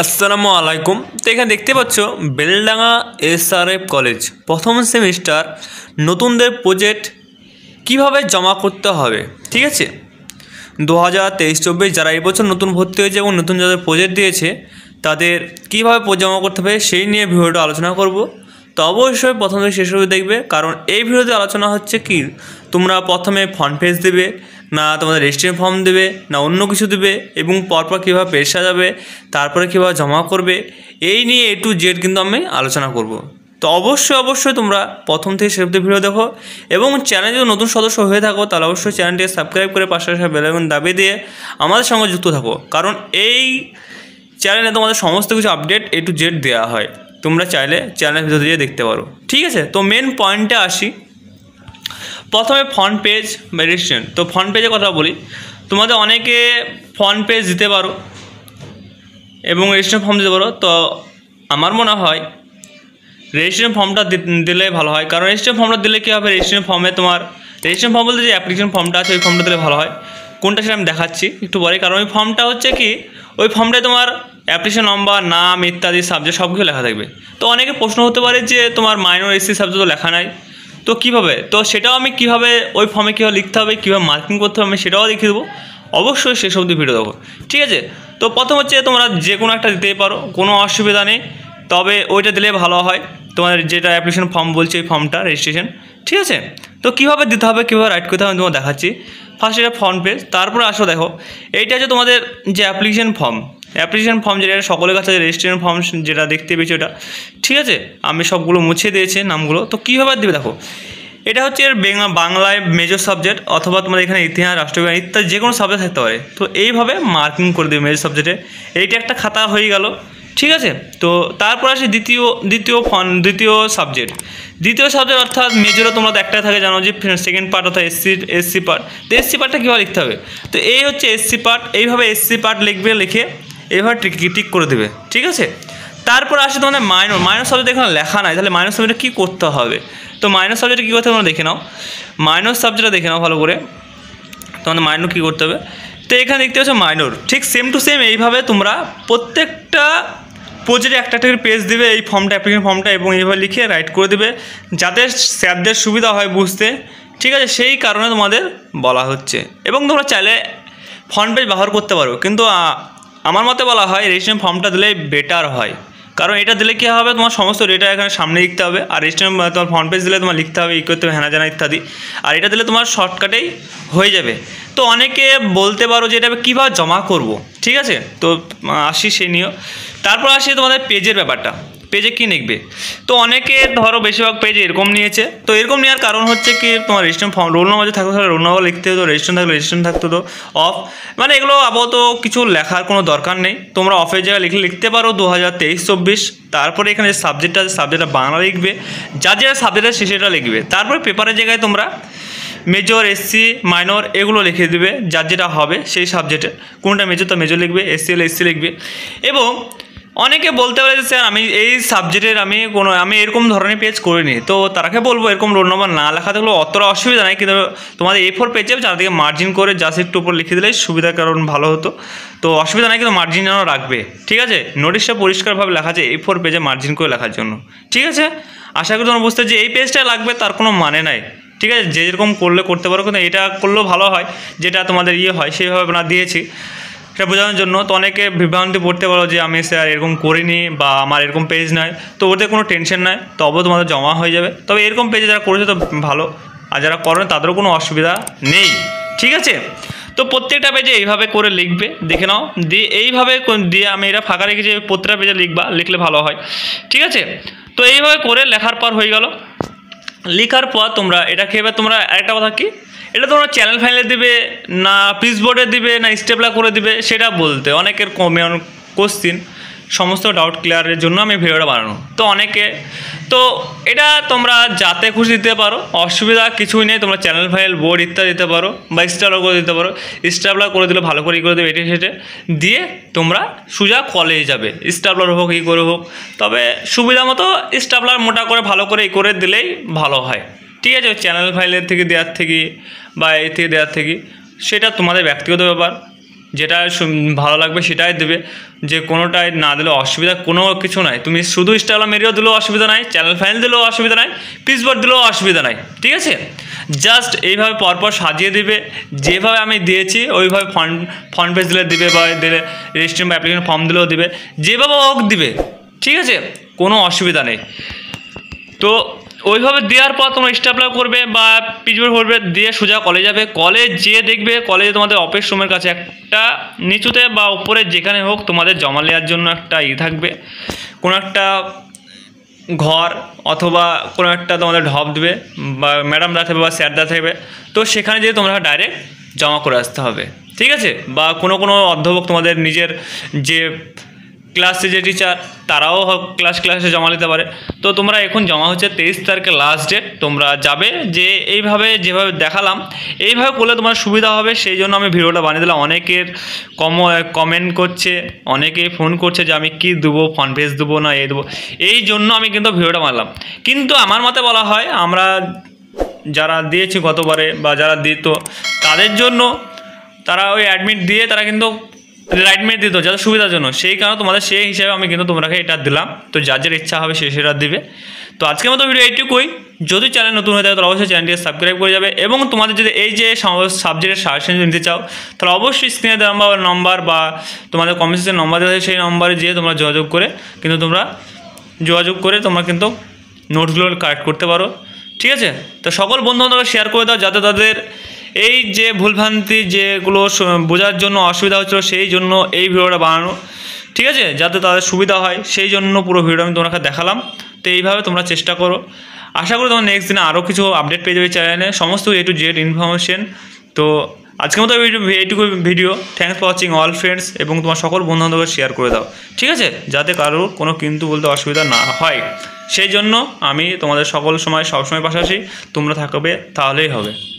আসসালামু আলাইকুম তো এখানে দেখতে পাচ্ছ বেলডাঙ্গা এসআরএফ কলেজ প্রথম সেমিস্টার নতুনদের প্রজেক্ট কিভাবে জমা করতে হবে ঠিক আছে দু হাজার তেইশ চব্বিশ যারা এবছর নতুন ভর্তি হয়েছে এবং নতুন যাদের প্রজেক্ট দিয়েছে তাদের কীভাবে জমা করতে হবে সেই নিয়ে ভিডিওটা আলোচনা করব তো অবশ্যই প্রথমে শেষ হয়ে দেখবে কারণ এই ভিডিওতে আলোচনা হচ্ছে কি তোমরা প্রথমে ফন্ট ফেস দেবে না তোমাদের রেজিস্ট্রেশন ফর্ম দেবে না অন্য কিছু দেবে এবং পরপর কীভাবে পেশা যাবে তারপরে কীভাবে জমা করবে এই নিয়ে এ টু জেড কিন্তু আমি আলোচনা করব তো অবশ্যই অবশ্যই তোমরা প্রথম থেকে শেষ ভিডিও দেখো এবং চ্যানেল যদি নতুন সদস্য হয়ে থাকো তাহলে অবশ্যই চ্যানেলটি সাবস্ক্রাইব করে পাশে আসা বেলাইকন দাবি দিয়ে আমাদের সঙ্গে যুক্ত থাকো কারণ এই চ্যানেলে তোমাদের সমস্ত কিছু আপডেট এ টু জেড দেওয়া হয় তোমরা চাইলে চ্যানেলের ভিতরে দিয়ে দেখতে পারো ঠিক আছে তো মেন পয়েন্টে আসি প্রথমে ফ্রন্ট পেজ বা রেজিস্ট্রেশন তো ফ্রন্ট পেজের কথা বলি তোমাদের অনেকে ফ্রন্ট পেজ দিতে পারো এবং রেজিস্ট্রেশন ফর্ম দিতে পারো তো আমার মনে হয় রেজিস্ট্রেশন ফর্মটা দিলে ভালো হয় কারণ রেজিস্ট্রেশন ফর্মটা দিলে কী হবে রেজিস্ট্রেশন ফর্মে তোমার রেজিস্ট্রেশন ফর্ম বলতে যে অ্যাপ্লিকেশন ফর্মটা আছে ওই ফর্মটা দিলে ভালো হয় কোনটা সেটা আমি দেখাচ্ছি একটু পরে কারণ ওই ফর্মটা হচ্ছে কি ওই ফর্মটায় তোমার অ্যাপ্লিকেশন নম্বর নাম ইত্যাদি সাবজেক্ট সব কিছু লেখা থাকবে তো অনেকে প্রশ্ন হতে পারে যে তোমার মাইনর এসি সাবজেক্ট তো লেখা নাই তো কিভাবে তো সেটাও আমি কিভাবে ওই ফর্মে কীভাবে লিখতে হবে কীভাবে মার্কিং করতে হবে আমি সেটাও দেখিয়ে দেবো অবশ্যই শেষ অবধি ভিডিও দেবো ঠিক আছে তো প্রথম হচ্ছে তোমরা যে কোনো একটা দিতেই পারো কোনো অসুবিধা নেই তবে ওইটা দিলে ভালো হয় তোমার যেটা অ্যাপ্লিকেশন ফর্ম বলছে ওই ফর্মটা রেজিস্ট্রেশন ঠিক আছে তো কীভাবে দিতে হবে কীভাবে রাইট করতে হবে আমি তোমার দেখাচ্ছি ফার্স্ট এটা ফর্ম পেজ তারপরে আসো দেখো এইটা হচ্ছে তোমাদের যে অ্যাপ্লিকেশন ফর্ম অ্যাপ্লিকেশন ফর্ম যেটা সকলের কাছে রেজিস্ট্রেশন ফর্ম যেটা দেখতে পেয়েছি ওটা ঠিক আছে আমি সবগুলো মুছে দিয়েছি নামগুলো তো কীভাবে দেবে দেখো এটা হচ্ছে এর বাংলায় মেজর সাবজেক্ট অথবা তোমাদের এখানে ইতিহাস রাষ্ট্রবিজ্ঞান ইত্যাদি যে কোনো সাবজেক্ট থাকতে পারে তো এইভাবে মার্কিং করে দেবে মেজর সাবজেক্টে এইটা একটা খাতা হয়ে গেল ঠিক আছে তো তারপর আসে দ্বিতীয় দ্বিতীয় ফন দ্বিতীয় সাবজেক্ট দ্বিতীয় সাবজেক্ট অর্থাৎ মেজরও তোমরা একটা থাকে জানো যে সেকেন্ড পার্ট অর্থাৎ এসসি এসসি পার্ট তো এসসি পার্টটা কীভাবে লিখতে হবে তো এই হচ্ছে এসসি পার্ট এইভাবে এসসি পার্ট লিখবে লিখে এইভাবে টিক করে দেবে ঠিক আছে তারপর আসে তোমাদের মাইনর মাইনর সাবজেক্ট এখানে লেখা নাই তাহলে মাইনর সাবজেক্টটা কী করতে হবে তো মাইনর সাবজেক্টে কী করতে হবে তোমরা দেখে নাও মাইনর সাবজেক্টটা দেখে নাও ভালো করে তোমাদের মাইনর কী করতে হবে তো এখানে দেখতে পাচ্ছ মাইনর ঠিক সেম টু সেম এইভাবে তোমরা প্রত্যেকটা প্রজেক্টে একটা একটা পেজ দেবে এই ফর্মটা অ্যাপ্লিকেশন ফর্মটা এবং এইভাবে লিখে রাইট করে দেবে যাতে স্যারদের সুবিধা হয় বুঝতে ঠিক আছে সেই কারণে তোমাদের বলা হচ্ছে এবং তোমরা চাইলে ফ্রন্ট পেজ ব্যবহার করতে পারো কিন্তু আমার মতে বলা হয় রেজিস্ট্রেশন ফর্মটা দিলে বেটার হয় কারণ এটা দিলে কী হবে তোমার সমস্ত ডেটা এখানে সামনে লিখতে হবে আর রেজিস্ট্রেশন তোমার ফ্রন্ট পেজ দিলে তোমার লিখতে হবে ই করতে হবে হ্যানা জানা ইত্যাদি আর এটা দিলে তোমার শর্টকাটেই হয়ে যাবে তো অনেকে বলতে পারো যে এটা কীভাবে জমা করব ঠিক আছে তো আসি সে নিয়েও তারপর আসি তোমাদের পেজের ব্যাপারটা পেজে কী নিখবে তো অনেকে ধরো বেশিরভাগ পেজ এরকম নিয়েছে তো এরকম নেওয়ার কারণ হচ্ছে কি তোমার রেজিস্ট্রেশন ফর্ম রোল নম্বর থাকতো তাহলে রোল নম্বর লিখতে হতো রেজিস্ট্রেশন থাকলে রেজিস্ট্রেশন থাকতো তো অফ মানে এগুলো আপাতত কিছু লেখার কোনো দরকার নেই তোমরা অফের জায়গায় লিখে লিখতে পারো দু হাজার তেইশ চব্বিশ তারপরে এখানে যে সাবজেক্ট আছে সাবজেক্টটা বাংলা লিখবে যার যেটা সাবজেক্ট আছে সেটা লিখবে তারপরে পেপারের জায়গায় তোমরা মেজর এসসি মাইনর এগুলো লিখে দেবে যার যেটা হবে সেই সাবজেক্টে কোনটা মেজর তা মেজর লিখবে এসসি এল এসসি লিখবে এবং অনেকে বলতে পারে যে স্যার আমি এই সাবজেক্টের আমি কোনো আমি এরকম ধরনের পেজ করিনি তো তারাকে বলবো এরকম রোল নম্বর না লেখা থাকলে অতটা অসুবিধা নাই কিন্তু তোমাদের এ ফোর পেজে চারদিকে মার্জিন করে জাস্ট একটু উপর লিখে দিলে সুবিধার কারণ ভালো হতো তো অসুবিধা নাই কিন্তু মার্জিন যেন রাখবে ঠিক আছে নোটিশটা পরিষ্কারভাবে লেখা আছে এ ফোর পেজে মার্জিন করে লেখার জন্য ঠিক আছে আশা করি তোমার বুঝতে যে এই পেজটা লাগবে তার কোনো মানে নাই ঠিক আছে যে যেরকম করলে করতে পারো কিন্তু এটা করলেও ভালো হয় যেটা তোমাদের ইয়ে হয় সেইভাবে আমরা দিয়েছি সেটা বোঝানোর জন্য তো অনেকে বিভ্রান্তি পড়তে পারো যে আমি স্যার এরকম করিনি বা আমার এরকম পেজ নয় তো ওদের কোনো টেনশন নয় তবে তোমাদের জমা হয়ে যাবে তবে এরকম পেজে যারা করেছে তো ভালো আর যারা করেন তাদেরও কোনো অসুবিধা নেই ঠিক আছে তো প্রত্যেকটা পেজে এইভাবে করে লিখবে দেখে নাও দিয়ে এইভাবে দিয়ে আমি এটা ফাঁকা রেখেছি প্রত্যেকটা পেজে লিখবা লিখলে ভালো হয় ঠিক আছে তো এইভাবে করে লেখার পর হয়ে গেল লেখার পর তোমরা এটা খেয়ে তোমরা একটা কথা কি এটা তোমরা চ্যানেল ফাইলে দিবে না পিস বোর্ডে দিবে না স্টেপলা করে দিবে সেটা বলতে অনেকের কমে অনেক কোশ্চিন সমস্ত ডাউট ক্লিয়ারের জন্য আমি ভিডিওটা বানানো তো অনেকে তো এটা তোমরা যাতে খুশি দিতে পারো অসুবিধা কিছুই নেই তোমরা চ্যানেল ফাইল বোর্ড ইত্যাদি দিতে পারো বা স্টেপলার করে দিতে পারো স্টাবলা করে দিলে ভালো করে ই করে দেবে এটে সেটে দিয়ে তোমরা সোজা কলেজে যাবে স্টাবলার হোক ই করে হোক তবে সুবিধা মতো স্টাবলার মোটা করে ভালো করে ই করে দিলেই ভালো হয় ঠিক আছে চ্যানেল ফাইলের থেকে দেওয়ার থেকে বা এ থেকে দেওয়ার থেকে সেটা তোমাদের ব্যক্তিগত ব্যাপার যেটা ভালো লাগবে সেটাই দেবে যে কোনোটাই না দিলে অসুবিধা কোনো কিছু নাই তুমি শুধু ইনস্টাগ্রাম এরিয়া দিলেও অসুবিধা নাই চ্যানেল ফাইল দিলেও অসুবিধা নাই পিসবোর্ড দিলেও অসুবিধা নাই ঠিক আছে জাস্ট এইভাবে পরপর সাজিয়ে দিবে যেভাবে আমি দিয়েছি ওইভাবে ফন্ট ফ্রন্ট পেজ দিলে দিবে বা দিলে রেজিস্ট্রেশন বা অ্যাপ্লিকেশন ফর্ম দিলেও দিবে যেভাবে হোক দিবে ঠিক আছে কোনো অসুবিধা নেই তো ওইভাবে দেওয়ার পর তোমরা স্টাপলা করবে বা পিচবোর্ড করবে দিয়ে সোজা কলেজ যাবে কলেজ যেয়ে দেখবে কলেজে তোমাদের অফিস রুমের কাছে একটা নিচুতে বা উপরে যেখানে হোক তোমাদের জমা নেওয়ার জন্য একটা ই থাকবে কোনো একটা ঘর অথবা কোনো একটা তোমাদের ঢপ দেবে বা ম্যাডামরা থাকবে বা স্যাররা থাকবে তো সেখানে যেয়ে তোমরা ডাইরেক্ট জমা করে আসতে হবে ঠিক আছে বা কোনো কোনো অধ্যাপক তোমাদের নিজের যে ক্লাসে যে টিচার তারাও ক্লাস ক্লাসে জমা নিতে পারে তো তোমরা এখন জমা হচ্ছে তেইশ তারিখে লাস্ট ডেট তোমরা যাবে যে এইভাবে যেভাবে দেখালাম এইভাবে করলে তোমার সুবিধা হবে সেই জন্য আমি ভিডিওটা বানিয়ে দিলাম অনেকের কম কমেন্ট করছে অনেকে ফোন করছে যে আমি কি দেবো ফোন পেজ দেবো না এ দেবো এই জন্য আমি কিন্তু ভিডিওটা বানালাম কিন্তু আমার মতে বলা হয় আমরা যারা দিয়েছি গতবারে বা যারা দিত তাদের জন্য তারা ওই অ্যাডমিট দিয়ে তারা কিন্তু রাইট মেয়ে দিত যাদের সুবিধার জন্য সেই কারণে তোমাদের সেই হিসাবে আমি কিন্তু তোমরা এটা দিলাম তো যার ইচ্ছা হবে সে সেটা দিবে তো আজকের মতো ভিডিও এইটুকুই যদি চ্যানেল নতুন হয়ে থাকে তাহলে অবশ্যই চ্যানেলটি সাবস্ক্রাইব করে যাবে এবং তোমাদের যদি এই যে সাবজেক্টের সাজেশন নিতে চাও তাহলে অবশ্যই স্ক্রিনে দেওয়া নম্বর বা তোমাদের কমিশনের নম্বর দেওয়া সেই নম্বরে যেয়ে তোমরা যোগাযোগ করে কিন্তু তোমরা যোগাযোগ করে তোমরা কিন্তু নোটসগুলো কালেক্ট করতে পারো ঠিক আছে তো সকল বন্ধু বান্ধবরা শেয়ার করে দাও যাতে তাদের এই যে ভুলভ্রান্তি যেগুলো বোঝার জন্য অসুবিধা হচ্ছিল সেই জন্য এই ভিডিওটা বানানো ঠিক আছে যাতে তাদের সুবিধা হয় সেই জন্য পুরো ভিডিও আমি তোমাকে দেখালাম তো এইভাবে তোমরা চেষ্টা করো আশা করি তোমার নেক্সট দিনে আরও কিছু আপডেট পেয়ে যাবে চ্যানেলে সমস্ত এ টু জেড ইনফরমেশন তো আজকের মতো এইটুকু video thanks for watching all friends এবং তোমার সকল বন্ধুবান্ধবকে শেয়ার করে দাও ঠিক আছে যাতে কারোর কোনো কিন্তু বলতে অসুবিধা না হয় সেই জন্য আমি তোমাদের সকল সময় সবসময় পাশাপাশি তোমরা থাকবে তাহলেই হবে